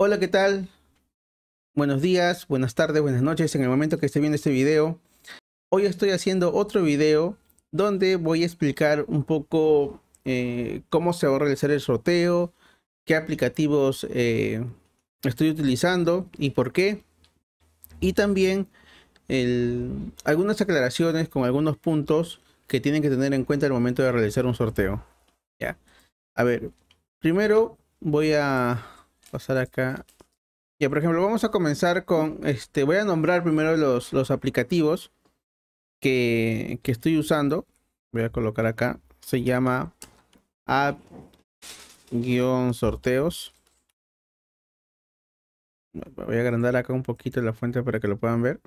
Hola, ¿qué tal? Buenos días, buenas tardes, buenas noches en el momento que esté viendo este video. Hoy estoy haciendo otro video donde voy a explicar un poco eh, cómo se va a realizar el sorteo, qué aplicativos eh, estoy utilizando y por qué. Y también algunas aclaraciones con algunos puntos que tienen que tener en cuenta al momento de realizar un sorteo. Ya. A ver, primero voy a pasar acá. Ya, por ejemplo, vamos a comenzar con, este, voy a nombrar primero los, los aplicativos que, estoy usando. Voy a colocar acá. Se llama app-sorteos. Voy a agrandar acá un poquito la fuente para que lo puedan ver.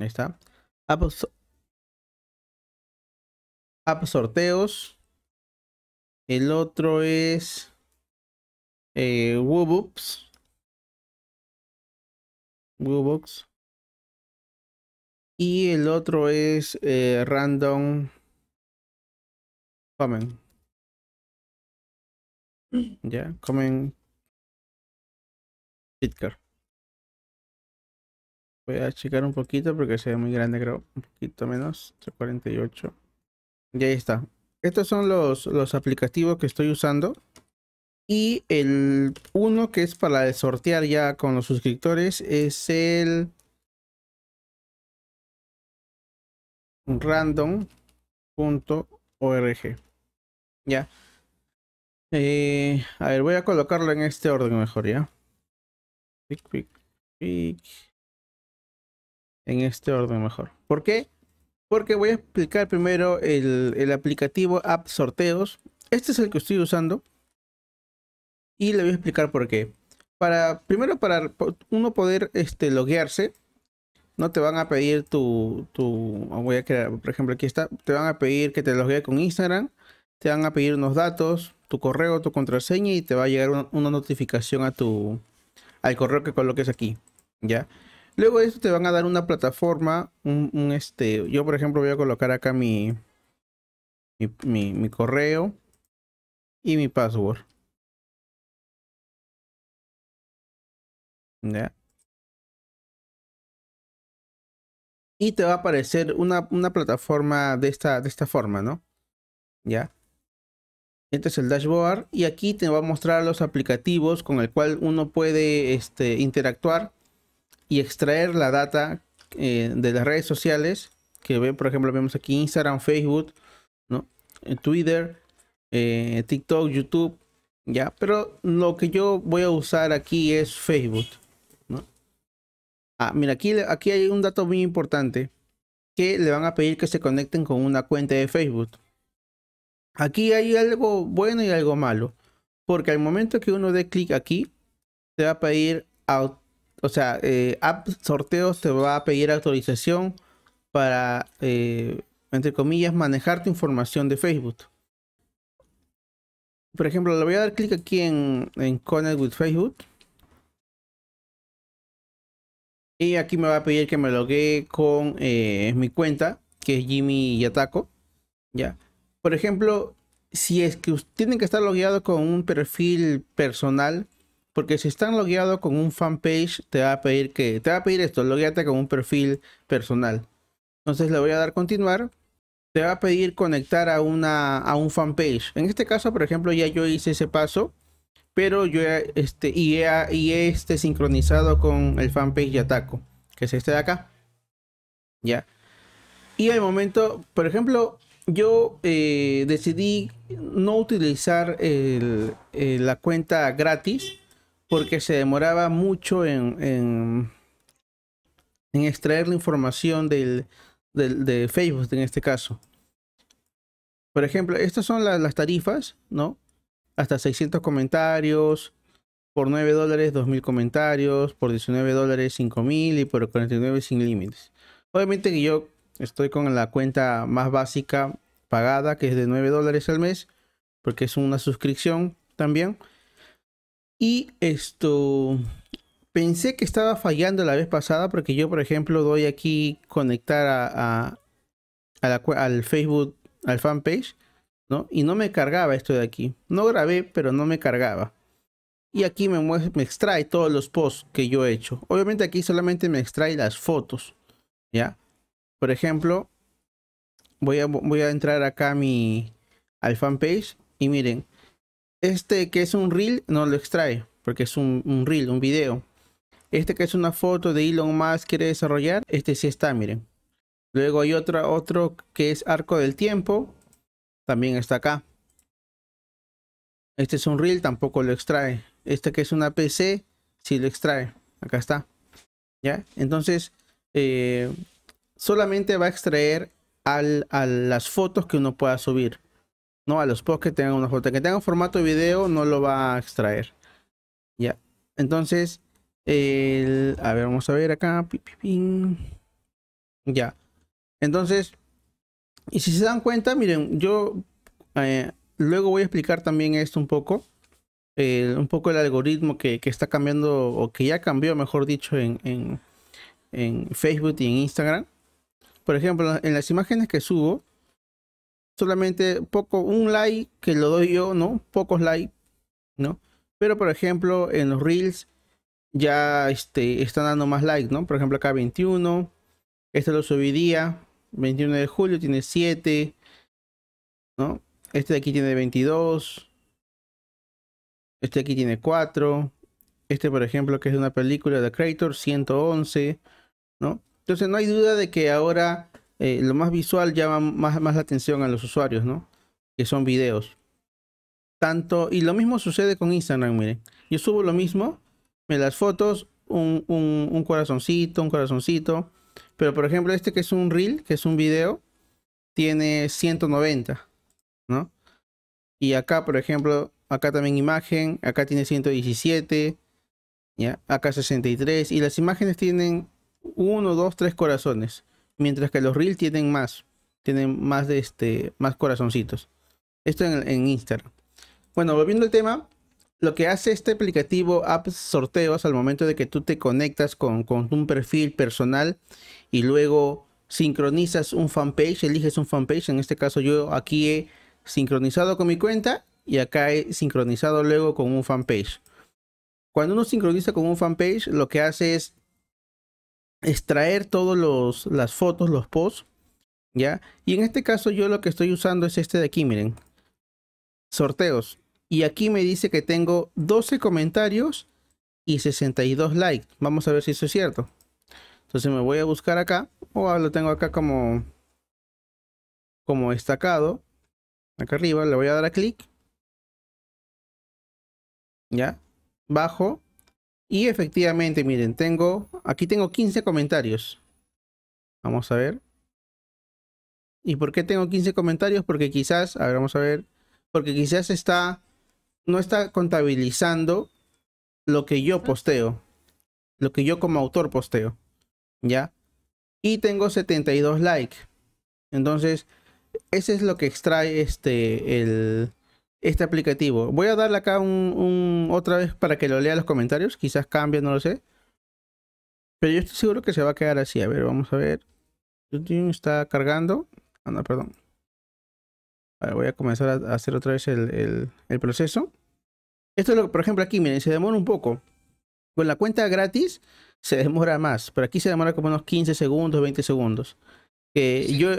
Ahí está. app sorteos. El otro es eh, Woobox. Y el otro es eh, Random Comen. Ya, Comen Pitcar. Voy a checar un poquito porque se ve muy grande, creo. Un poquito menos. 48. Y ahí está. Estos son los, los aplicativos que estoy usando. Y el uno que es para sortear ya con los suscriptores es el random.org. Ya. Eh, a ver, voy a colocarlo en este orden mejor, ¿ya? En este orden mejor. ¿Por qué? Porque voy a explicar primero el, aplicativo App Sorteos. Este es el que estoy usando. Y le voy a explicar por qué. Para, primero, para uno poder este, loguearse, no te van a pedir tu, voy a crear, por ejemplo, aquí está, te van a pedir que te loguee con Instagram, te van a pedir unos datos, tu correo, tu contraseña y te va a llegar una, notificación a tu, al correo que coloques aquí, ¿ya? Luego de eso te van a dar una plataforma, un, este, yo por ejemplo voy a colocar acá mi, mi, correo y mi password. ¿Ya? Y te va a aparecer una, plataforma de esta, de esta forma, ¿no? ¿Ya? Este es el dashboard y aquí te va a mostrar los aplicativos con el cual uno puede este, interactuar y extraer la data eh, de las redes sociales que ven, por ejemplo, vemos aquí Instagram, Facebook, ¿no? Eh, Twitter, eh, TikTok, YouTube, ya, pero lo que yo voy a usar aquí es Facebook, Ah, mira, aquí, aquí hay un dato muy importante que le van a pedir que se conecten con una cuenta de Facebook. Aquí hay algo bueno y algo malo, porque al momento que uno dé clic aquí, te va a pedir auto o sea, eh, App Sorteos te va a pedir autorización para, eh, entre comillas, manejar tu información de Facebook. Por ejemplo, le voy a dar clic aquí en, Connect with Facebook. Y aquí me va a pedir que me loguee con eh, mi cuenta, que es Jimmy Yataco. Ya. Por ejemplo, si es que tienen que estar logueados con un perfil personal, porque si están logueados con un fanpage, te va a pedir que te va a pedir esto, logueate con un perfil personal. Entonces le voy a dar continuar. Te va a pedir conectar a una a un fanpage. En este caso, por ejemplo, ya yo hice ese paso, pero yo este y este sincronizado con el fanpage de Ataco, que es este de acá. Ya. Y al momento, por ejemplo, yo eh, decidí no utilizar eh, la cuenta gratis porque se demoraba mucho en, en, extraer la información de Facebook en este caso. Por ejemplo, estas son las, las tarifas, ¿no? Hasta 600 comentarios, por 9 dólares 2.000 comentarios, por 19 dólares 5.000 y por 49 sin límites. Obviamente que yo estoy con la cuenta más básica pagada, que es de 9 dólares al mes, porque es una suscripción también. Y esto, pensé que estaba fallando la vez pasada porque yo, por ejemplo, doy aquí conectar a, al Facebook, al fanpage, ¿no? Y no me cargaba esto de aquí. No grabé, pero no me cargaba. Y aquí me, me extrae todos los posts que yo he hecho. Obviamente aquí solamente me extrae las fotos, ¿ya? Por ejemplo, voy a, voy a entrar acá a mi, al fanpage y miren, este que es un reel no lo extrae, porque es un, reel, un video. Este que es una foto de Elon Musk quiere desarrollar, este sí está, miren. Luego hay otro, otro que es arco del tiempo, también está acá. Este es un reel, tampoco lo extrae. Este que es una PC, sí lo extrae. Acá está. ¿Ya? Entonces, eh, solamente va a extraer a las fotos que uno pueda subir. No, a los posts que tengan una foto. Que tengan formato video no lo va a extraer. Ya. Entonces, a ver, vamos a ver acá. Ya. Entonces, y si se dan cuenta, miren, yo eh, luego voy a explicar también esto un poco. un poco el algoritmo que, está cambiando, o que ya cambió, mejor dicho, en, en, Facebook y en Instagram. Por ejemplo, en las imágenes que subo, solamente poco, un like que lo doy yo, ¿no? Pocos likes, ¿no? Pero por ejemplo, en los reels ya este, están dando más likes, ¿no? Por ejemplo, acá 21. Este lo subí día, 21 de julio, tiene 7, ¿no? Este de aquí tiene 22. Este aquí tiene 4. Este, por ejemplo, que es una película de Creator, 111, ¿no? Entonces no hay duda de que ahora eh, lo más visual llama más, la atención a los usuarios, ¿no? Que son videos. Tanto, y lo mismo sucede con Instagram, miren. Yo subo lo mismo, me las fotos, un, un corazoncito, un corazoncito. Pero por ejemplo, este que es un reel, que es un video, tiene 190, ¿no? Y acá, por ejemplo, acá también imagen, acá tiene 117, ¿ya? acá 63, y las imágenes tienen 1, 2, 3 corazones. Mientras que los reels tienen más, tienen más de este, más corazoncitos. Esto en, Instagram. Bueno, volviendo al tema, lo que hace este aplicativo Apps Sorteos al momento de que tú te conectas con, con un perfil personal y luego sincronizas un fanpage, eliges un fanpage, en este caso yo aquí he sincronizado con mi cuenta y acá he sincronizado luego con un fanpage. Cuando uno sincroniza con un fanpage, lo que hace es extraer todas las fotos, los posts, ¿ya? Y en este caso yo lo que estoy usando es este de aquí, miren. Sorteos. Y aquí me dice que tengo 12 comentarios y 62 likes. Vamos a ver si eso es cierto. Entonces me voy a buscar acá. O oh, ah, lo tengo acá como, como destacado. Acá arriba le voy a dar a clic. ¿Ya? Bajo. Y efectivamente, miren, tengo, aquí tengo 15 comentarios. Vamos a ver. ¿Y por qué tengo 15 comentarios? Porque quizás, a ver, vamos a ver, porque quizás está, no está contabilizando lo que yo posteo, lo que yo como autor posteo, ¿ya? Y tengo 72 likes. Entonces, ese es lo que extrae este, el, este aplicativo. Voy a darle acá un, otra vez para que lo lea los comentarios. Quizás cambie, no lo sé. Pero yo estoy seguro que se va a quedar así. A ver, vamos a ver. Está cargando. Ah, perdón. voy a comenzar a hacer otra vez el, proceso. Esto es lo que, por ejemplo, aquí, miren, se demora un poco. Con la cuenta gratis se demora más, pero aquí se demora como unos 15 segundos, 20 segundos. Que yo,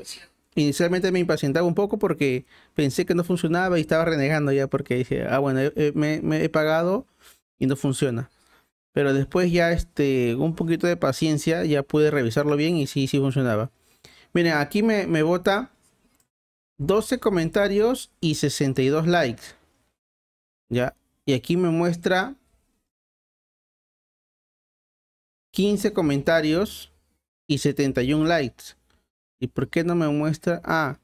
Inicialmente me impacientaba un poco porque pensé que no funcionaba y estaba renegando ya porque dije, ah, bueno, eh, me, he pagado y no funciona. Pero después ya este, un poquito de paciencia, ya pude revisarlo bien y sí, sí funcionaba. Miren, aquí me, me bota 12 comentarios y 62 likes. Ya, y aquí me muestra 15 comentarios y 71 likes. ¿Y por qué no me muestra? Ah,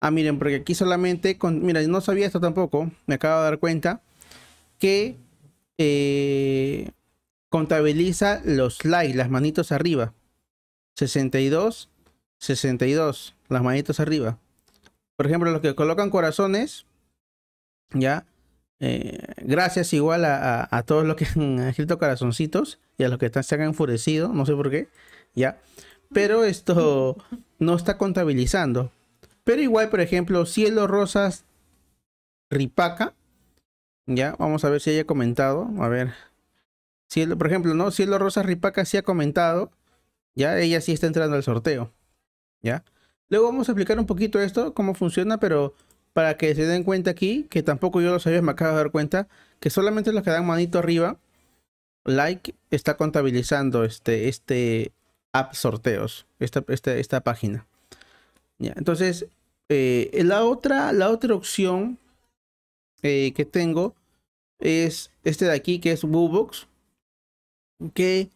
ah miren, porque aquí solamente, con, mira, no sabía esto tampoco, me acabo de dar cuenta, que eh, contabiliza los likes, las manitos arriba. 62, 62, las manitos arriba. Por ejemplo, los que colocan corazones, ya, eh, gracias igual a, todos los que han escrito corazoncitos y a los que están, se han enfurecido, no sé por qué, ya pero esto no está contabilizando. Pero igual, por ejemplo, Cielo Rosas Ripaca. Ya, vamos a ver si haya comentado. A ver. Cielo, por ejemplo, ¿no? Cielo Rosas Ripaca sí ha comentado. Ya, ella sí está entrando al sorteo. Ya. Luego vamos a explicar un poquito esto, cómo funciona, pero para que se den cuenta aquí, que tampoco yo lo sabía, me acabo de dar cuenta, que solamente los que dan manito arriba, like, está contabilizando este, este, sorteos, esta, esta, esta página. entonces, eh, la, otra, la otra opción eh, que tengo es este de aquí, que es box que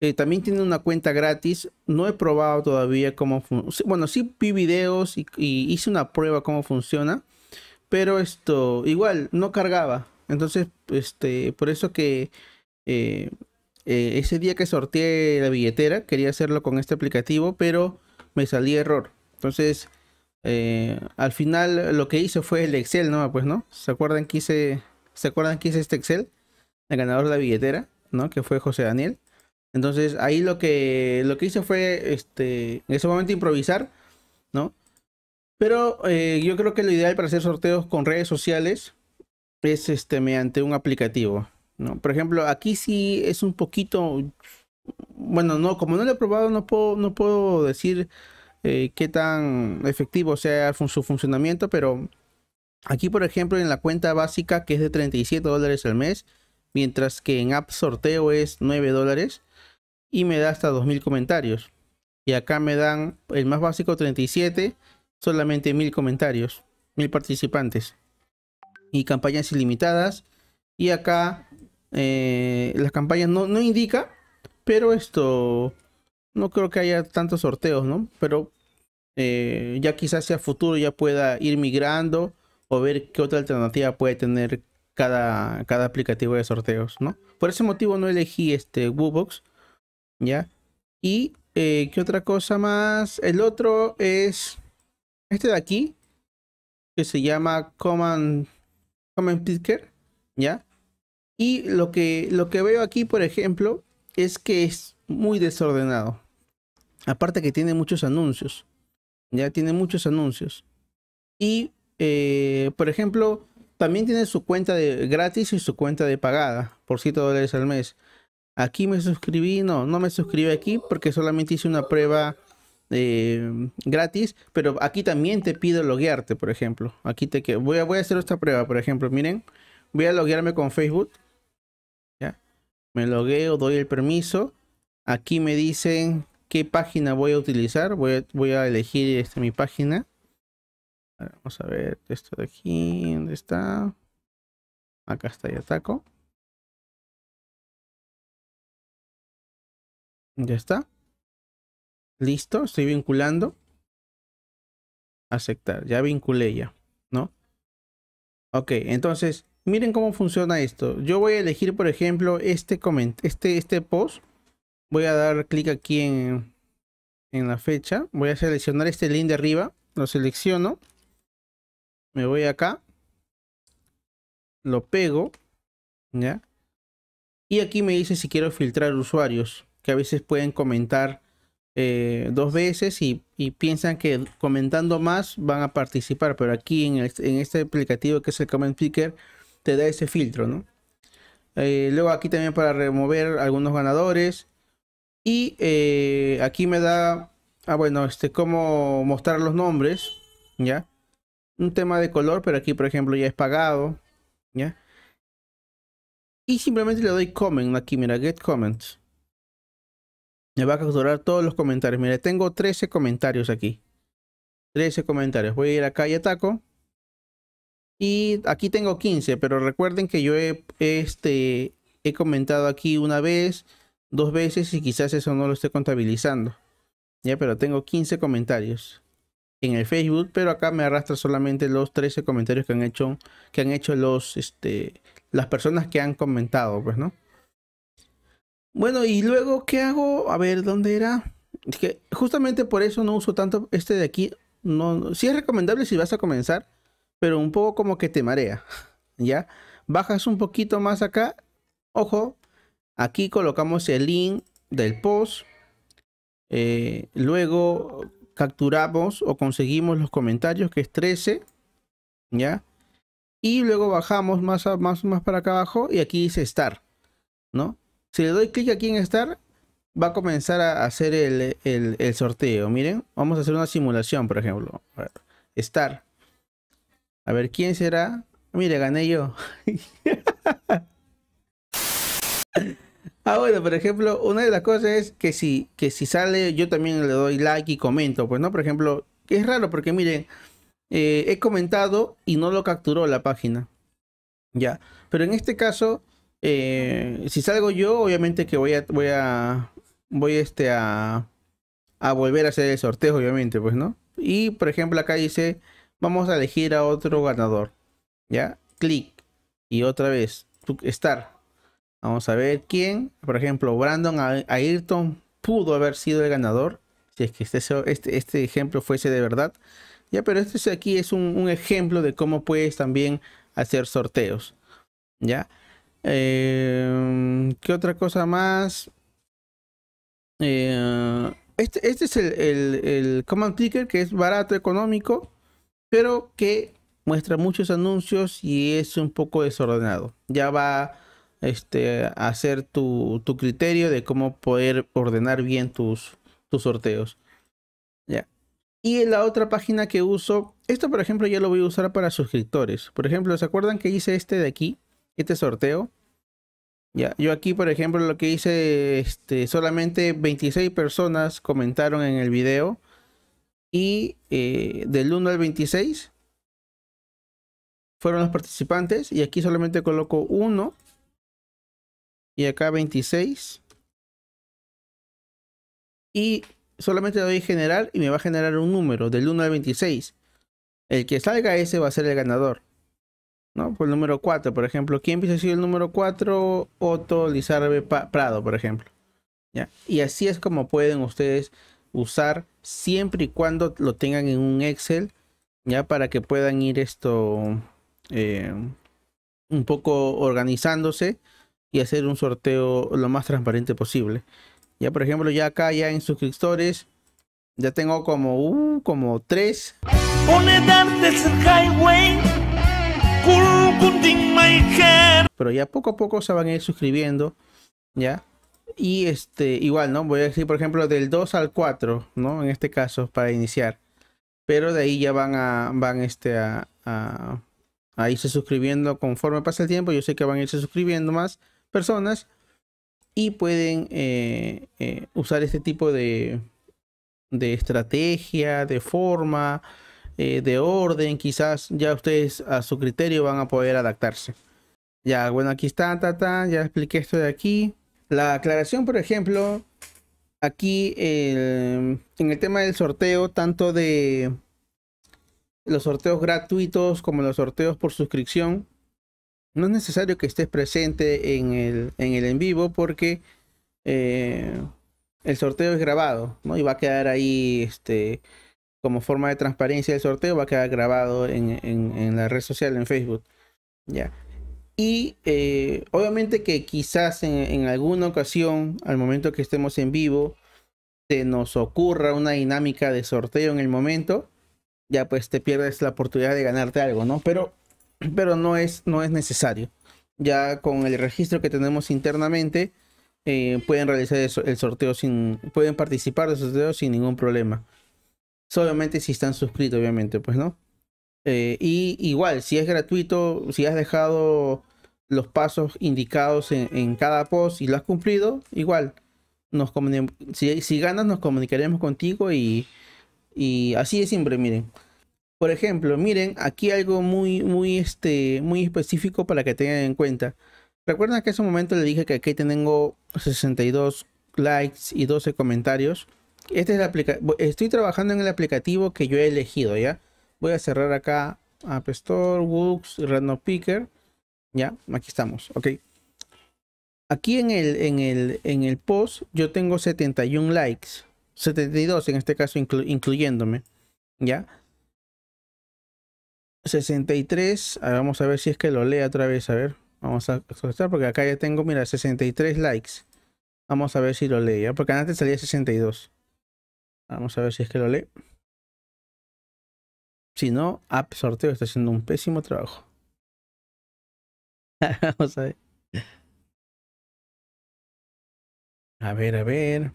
eh, también tiene una cuenta gratis. No he probado todavía cómo funciona. Bueno, sí vi videos y, hice una prueba cómo funciona, pero esto igual no cargaba. Entonces, este, por eso que eh, ese día que sorteé la billetera, quería hacerlo con este aplicativo, pero me salí error. Entonces, eh, al final lo que hice fue el Excel, ¿no? Pues, ¿no? ¿Se acuerdan que hice, ¿se acuerdan que este Excel? El ganador de la billetera, ¿no? Que fue José Daniel. Entonces, ahí lo que, lo que hice fue, este, en ese momento improvisar, ¿no? Pero eh, yo creo que lo ideal para hacer sorteos con redes sociales es este mediante un aplicativo. Por ejemplo, aquí sí es un poquito, bueno, no, como no lo he probado, no puedo, no puedo decir eh, qué tan efectivo sea su funcionamiento, pero aquí, por ejemplo, en la cuenta básica, que es de 37 dólares al mes, mientras que en App Sorteo es 9 dólares y me da hasta 2.000 comentarios. Y acá me dan el más básico 37, solamente 1.000 comentarios, 1.000 participantes. Y campañas ilimitadas. Y acá eh, las campañas no, no indica, pero esto no creo que haya tantos sorteos, ¿no? Pero eh, ya quizás sea futuro ya pueda ir migrando o ver qué otra alternativa puede tener cada, cada aplicativo de sorteos, ¿no? Por ese motivo no elegí este WooBox, ¿ya? Y que eh, qué otra cosa más. El otro es este de aquí, que se llama Common common Picker, ¿ya? Y lo que, lo que veo aquí, por ejemplo, es que es muy desordenado. Aparte que tiene muchos anuncios. Ya tiene muchos anuncios. Y, eh, por ejemplo, también tiene su cuenta de gratis y su cuenta de pagada por 7 dólares al mes. Aquí me suscribí, no, no me suscribí aquí porque solamente hice una prueba eh, gratis, pero aquí también te pido loguearte, por ejemplo. Aquí te voy a, voy a hacer esta prueba, por ejemplo, miren, voy a loguearme con Facebook me logueo, doy el permiso. Aquí me dicen qué página voy a utilizar. Voy a, voy a elegir esta mi página. vamos a ver esto de aquí. ¿Dónde está? Acá está, ya saco Ya está. Listo, estoy vinculando. Aceptar, ya vinculé ya, ¿no? Ok, entonces Miren cómo funciona esto. Yo voy a elegir, por ejemplo, este comment, este, este post. Voy a dar clic aquí en, en la fecha. Voy a seleccionar este link de arriba. Lo selecciono. Me voy acá. Lo pego. ¿Ya? Y aquí me dice si quiero filtrar usuarios. Que a veces pueden comentar eh, dos veces y, piensan que comentando más van a participar. Pero aquí en, en este aplicativo que es el Comment Picker te da ese filtro, ¿no? Eh, luego aquí también para remover algunos ganadores. Y eh, aquí me da, ah bueno, este, cómo mostrar los nombres, ¿ya? Un tema de color, pero aquí por ejemplo ya es pagado, ¿ya? Y simplemente le doy comment aquí, mira, get comments. Me va a capturar todos los comentarios. Mira, tengo 13 comentarios aquí. 13 comentarios. Voy a ir acá y ataco. Y aquí tengo 15, pero recuerden que yo he, este, he comentado aquí una vez, dos veces y quizás eso no lo esté contabilizando. Ya, pero tengo 15 comentarios en el Facebook, pero acá me arrastra solamente los 13 comentarios que han hecho, que han hecho los, este, las personas que han comentado, pues, ¿no? Bueno, y luego, ¿qué hago? A ver, ¿dónde era? justamente por eso no uso tanto este de aquí. No, sí es recomendable si vas a comenzar, pero un poco como que te marea, ¿ya? Bajas un poquito más acá, ojo, aquí colocamos el link del post, eh, luego capturamos o conseguimos los comentarios, que es 13, ¿ya? Y luego bajamos más, más, más para acá abajo y aquí dice estar ¿no? Si le doy clic aquí en estar va a comenzar a hacer el, el, sorteo. Miren, vamos a hacer una simulación, por ejemplo. Star. A ver, ¿quién será? Mire, gané yo. ah, bueno, por ejemplo, una de las cosas es que si, que si sale, yo también le doy like y comento. Pues no, por ejemplo, que es raro porque miren, eh, he comentado y no lo capturó la página. Ya. Pero en este caso, eh, si salgo yo, obviamente que voy a. Voy a. Voy este a. A volver a hacer el sorteo, obviamente, pues, ¿no? Y por ejemplo, acá dice. Vamos a elegir a otro ganador. ¿Ya? Clic. Y otra vez. Estar. Vamos a ver quién. Por ejemplo, Brandon Ayrton pudo haber sido el ganador. Si es que este, este, este, ejemplo fuese de verdad. Ya, pero este aquí es un, ejemplo de cómo puedes también hacer sorteos. ¿Ya? Em, ¿Qué otra cosa más? Eh, este, este, es el, el, el Command Clicker que es barato, económico pero que muestra muchos anuncios y es un poco desordenado. Ya va este, a hacer tu, criterio de cómo poder ordenar bien tus, tus sorteos. Ya. Y la otra página que uso, esto por ejemplo ya lo voy a usar para suscriptores. Por ejemplo, ¿se acuerdan que hice este de aquí? Este sorteo. Ya, yo aquí por ejemplo lo que hice, este, solamente 26 personas comentaron en el video y eh, del 1 al 26 fueron los participantes. Y aquí solamente coloco 1. Y acá 26. Y solamente doy general y me va a generar un número del 1 al 26. El que salga ese va a ser el ganador. ¿No? Por el número 4, por ejemplo. ¿Quién empieza a ser el número 4? Otto Lizarbe Prado, por ejemplo. ¿Ya? Y así es como pueden ustedes usar siempre y cuando lo tengan en un Excel, ya para que puedan ir esto eh, un poco organizándose y hacer un sorteo lo más transparente posible. Ya por ejemplo, ya acá ya en suscriptores, ya tengo como, un uh, como tres. Pero ya poco a poco se van a ir suscribiendo, ¿ya? Y este, igual, ¿no? Voy a decir, por ejemplo, del 2 al 4, ¿no? En este caso, para iniciar. Pero de ahí ya van a, van este, a, irse suscribiendo conforme pasa el tiempo. Yo sé que van a irse suscribiendo más personas y pueden eh, eh, usar este tipo de, de estrategia, de forma, eh, de orden. Quizás ya ustedes a su criterio van a poder adaptarse. Ya, bueno, aquí está, ta, ya expliqué esto de aquí. La aclaración, por ejemplo, aquí en el tema del sorteo, tanto de los sorteos gratuitos como los sorteos por suscripción, no es necesario que estés presente en el en, vivo porque eh, el sorteo es grabado, ¿no? Y va a quedar ahí este, como forma de transparencia del sorteo, va a quedar grabado en, en la red social, en Facebook. Ya. Y eh, obviamente que quizás en, alguna ocasión, al momento que estemos en vivo, se nos ocurra una dinámica de sorteo en el momento, ya pues te pierdes la oportunidad de ganarte algo, ¿no? Pero, pero no, es, no es necesario. Ya con el registro que tenemos internamente, eh, pueden realizar el sorteo sin, pueden participar del sorteo sin ningún problema. Solamente si están suscritos, obviamente, pues, ¿no? Eh, y igual, si es gratuito, si has dejado los pasos indicados en, cada post y lo has cumplido, igual, nos si, si, ganas nos comunicaremos contigo y, así es siempre, miren. Por ejemplo, miren, aquí algo muy, muy, este, muy específico para que tengan en cuenta. Recuerda que hace un momento le dije que aquí tengo 62 likes y 12 comentarios. Este es Estoy trabajando en el aplicativo que yo he elegido, ¿ya? Voy a cerrar acá App Store, Books, Random Picker. Ya, aquí estamos, ok. Aquí en el, en el, en el post yo tengo 71 likes, 72 en este caso incluyéndome, ya. 63, vamos a ver si es que lo lee otra vez, a ver, vamos a soltar porque acá ya tengo, mira, 63 likes. Vamos a ver si lo lee, porque antes salía 62. Vamos a ver si es que lo lee. Si no, App Sorteo está haciendo un pésimo trabajo. Vamos a ver. A ver, a ver.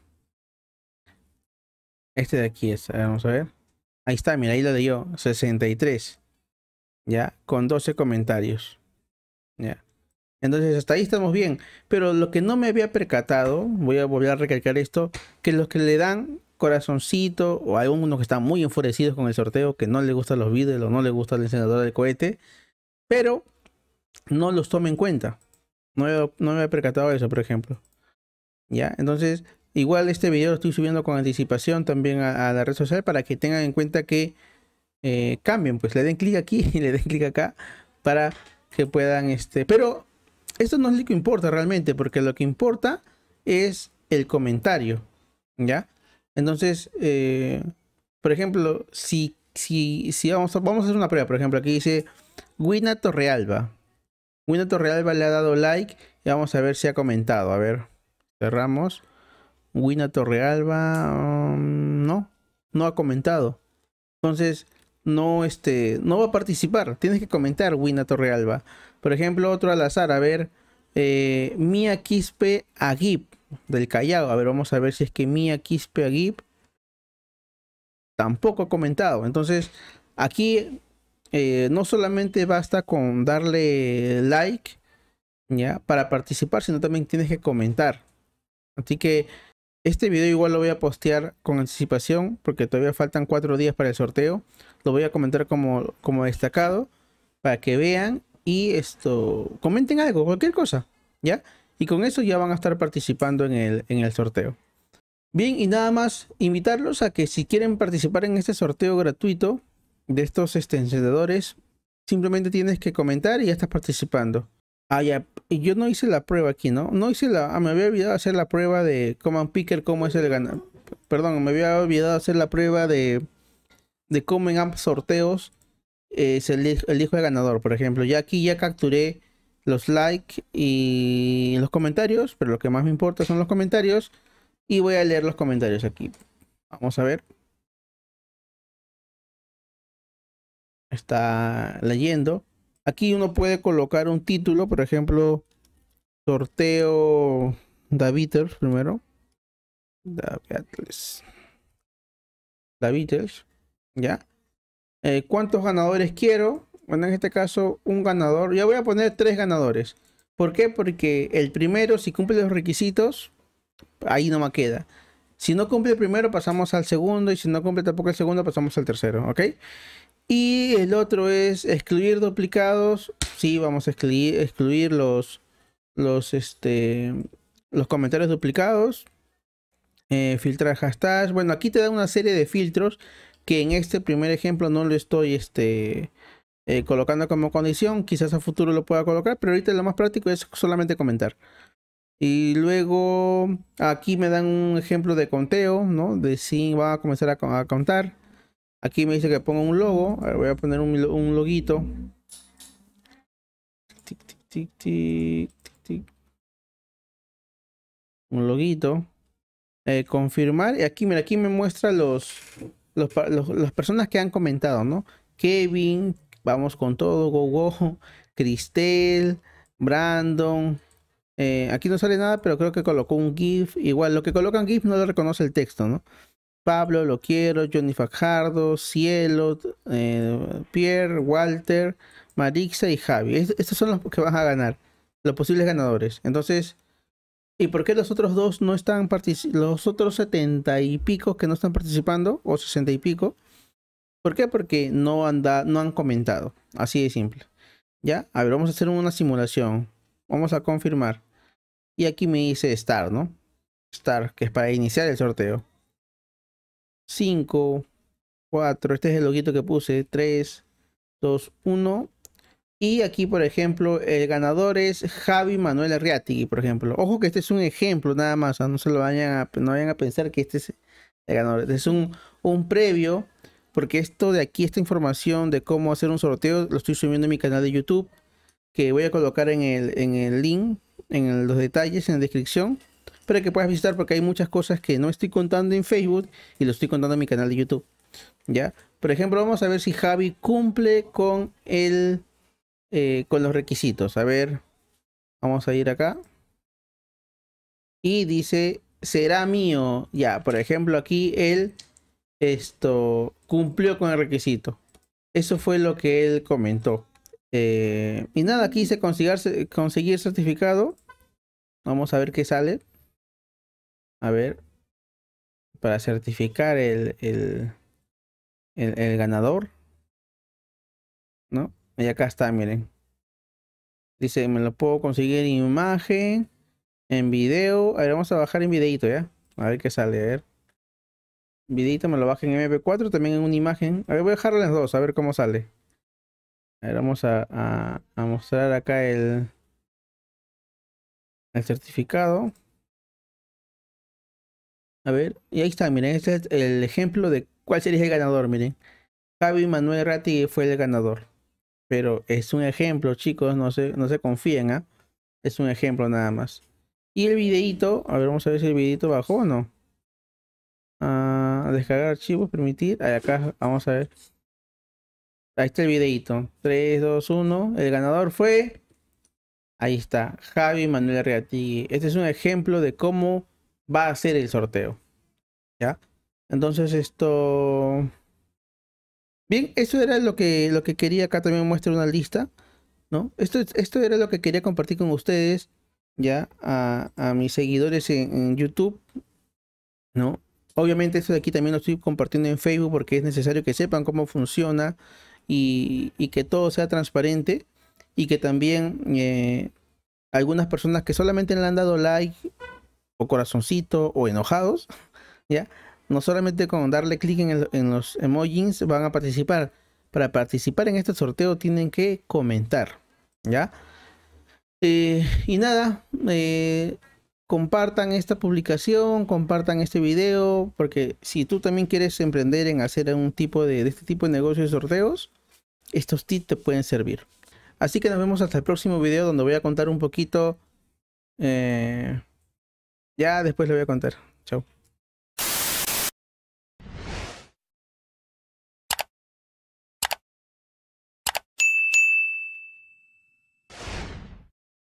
Este de aquí es, vamos a ver. Ahí está, mira, ahí lo leyó. 63. ¿Ya? Con 12 comentarios. ¿Ya? Entonces, hasta ahí estamos bien. Pero lo que no me había percatado, voy a volver a recalcar esto, que los que le dan corazoncito o algunos que están muy enfurecidos con el sorteo, que no le gustan los vídeos o no le gusta la encendedora del cohete, pero no los tome en cuenta. No, me he percatado de eso, por ejemplo. ¿Ya? Entonces, igual este video lo estoy subiendo con anticipación también a, la red social para que tengan en cuenta que eh, cambien, pues le den clic aquí y le den clic acá para que puedan, este, pero esto no es lo que importa realmente, porque lo que importa es el comentario, ¿ya? Entonces, eh, por ejemplo, si, si, si vamos, vamos a hacer una prueba, por ejemplo, aquí dice Wina Torrealba, Winato Torrealba le ha dado like y vamos a ver si ha comentado. A ver, cerramos. Wina Torrealba mm, no, no ha comentado. Entonces, no, este, no va a participar. Tienes que comentar, Wina Torrealba. Por ejemplo, otro al azar, a ver, eh, Mia Quispe Aguip del Callao. A ver, vamos a ver si es que Mia Quispe Aguip tampoco ha comentado. Entonces, aquí eh, no solamente basta con darle like ¿ya? para participar, sino también tienes que comentar. Así que este video igual lo voy a postear con anticipación porque todavía faltan cuatro días para el sorteo. Lo voy a comentar como, como destacado para que vean y esto comenten algo, cualquier cosa, ¿ya? Y con eso ya van a estar participando en el, en el sorteo. Bien, y nada más invitarlos a que si quieren participar en este sorteo gratuito, de estos este, simplemente tienes que comentar y ya estás participando. Ah, yo no hice la prueba aquí, ¿no? No hice la, ah, me había olvidado hacer la prueba de Command Picker, cómo es el ganador. Perdón, me había olvidado hacer la prueba de, de cómo en AMP sorteos eh, es el elige, elijo el ganador, por ejemplo. Ya aquí ya capturé los likes y los comentarios, pero lo que más me importa son los comentarios. Y voy a leer los comentarios aquí. Vamos a ver. está leyendo. Aquí uno puede colocar un título, por ejemplo, sorteo Beatles primero. da Beatles ¿Ya? Eh, ¿Cuántos ganadores quiero? Bueno, en este caso, un ganador. Ya voy a poner tres ganadores. porque Porque el primero, si cumple los requisitos, ahí no me queda. Si no cumple el primero, pasamos al segundo. Y si no cumple tampoco el segundo, pasamos al tercero. ¿Ok? Y el otro es excluir duplicados. Sí, vamos a excluir, excluir los, los, este, los comentarios duplicados. Eh, filtrar hashtags. Bueno, aquí te da una serie de filtros que en este primer ejemplo no lo estoy este, eh, colocando como condición. Quizás a futuro lo pueda colocar, pero ahorita lo más práctico es solamente comentar. Y luego aquí me dan un ejemplo de conteo, ¿no? De si va a comenzar a contar. Aquí me dice que ponga un logo. voy a poner un, loguito. Un loguito. Eh, confirmar. Y aquí, mira, aquí me muestra los, las personas que han comentado, ¿no? Kevin, vamos con todo, Gogo, Cristel, Brandon. Eh, aquí no sale nada, pero creo que colocó un GIF. Igual, lo que colocan GIF no le reconoce el texto, ¿no? Pablo, lo quiero, Johnny Fajardo, Cielo, eh, Pierre, Walter, Marixa y Javi. estos son los que van a ganar, los posibles ganadores. Entonces, ¿y por qué los otros dos no están participando? Los otros setenta y pico que no están participando, o sesenta y pico. ¿Por qué? Porque no, no han comentado. Así de simple. ¿Ya? A ver, vamos a hacer una simulación. Vamos a confirmar. Y aquí me dice Star, ¿no? Star, que es para iniciar el sorteo. 5, 4, este es el loguito que puse, 3, 2, 1. Y aquí, por ejemplo, el ganador es Javi Manuel arriati por ejemplo. Ojo que este es un ejemplo nada más, ¿ah? no se lo vayan a, no vayan a pensar que este es el ganador. Este es un, un previo, porque esto de aquí, esta información de cómo hacer un sorteo, lo estoy subiendo en mi canal de YouTube, que voy a colocar en el, en el link, en los detalles, en la descripción. Espero que puedas visitar porque hay muchas cosas que no estoy contando en Facebook y lo estoy contando en mi canal de YouTube. ¿Ya? Por ejemplo, vamos a ver si Javi cumple con el eh, con los requisitos. A ver, vamos a ir acá. Y dice, será mío. Ya, por ejemplo, aquí él esto cumplió con el requisito. Eso fue lo que él comentó. Eh, y nada, quise conseguir, conseguir certificado. Vamos a ver qué sale. A ver. Para certificar el, el, el, ganador. ¿No? Y acá está, miren. Dice, me lo puedo conseguir en imagen, en video. A ver, vamos a bajar en videito, ¿ya? A ver qué sale, a ver. Videito me lo baje en MP4, también en una imagen. A ver, voy a dejar las dos, a ver cómo sale. A vamos a, a mostrar acá el, el certificado. A ver, y ahí está, miren, este es el ejemplo de cuál sería el ganador, miren. Javi Manuel Ratti fue el ganador. Pero es un ejemplo, chicos, no se, no se confíen, ¿ah? Es un ejemplo nada más. Y el videito, a ver, vamos a ver si el videito bajó o no. A ah, descargar archivos, permitir. Ahí acá, vamos a ver. Ahí está el videito. 3, 2, 1. El ganador fue... Ahí está, Javi Manuel Reatigui. Este es un ejemplo de cómo va a ser el sorteo. ¿Ya? Entonces esto... Bien, eso era lo que, lo que quería. Acá también muestro una lista. ¿no? Esto, esto era lo que quería compartir con ustedes. Ya, a, mis seguidores en, YouTube. ¿No? Obviamente esto de aquí también lo estoy compartiendo en Facebook porque es necesario que sepan cómo funciona y, que todo sea transparente y que también eh, algunas personas que solamente le han dado like o corazoncito o enojados, ¿ya? No solamente con darle clic en, los emojis van a participar. Para participar en este sorteo tienen que comentar, ¿ya? Eh, y nada, eh, compartan esta publicación, compartan este video, porque si tú también quieres emprender en hacer un tipo de, este tipo de negocios de sorteos, estos tips te pueden servir. Así que nos vemos hasta el próximo video donde voy a contar un poquito eh, ya después le voy a contar. Chau.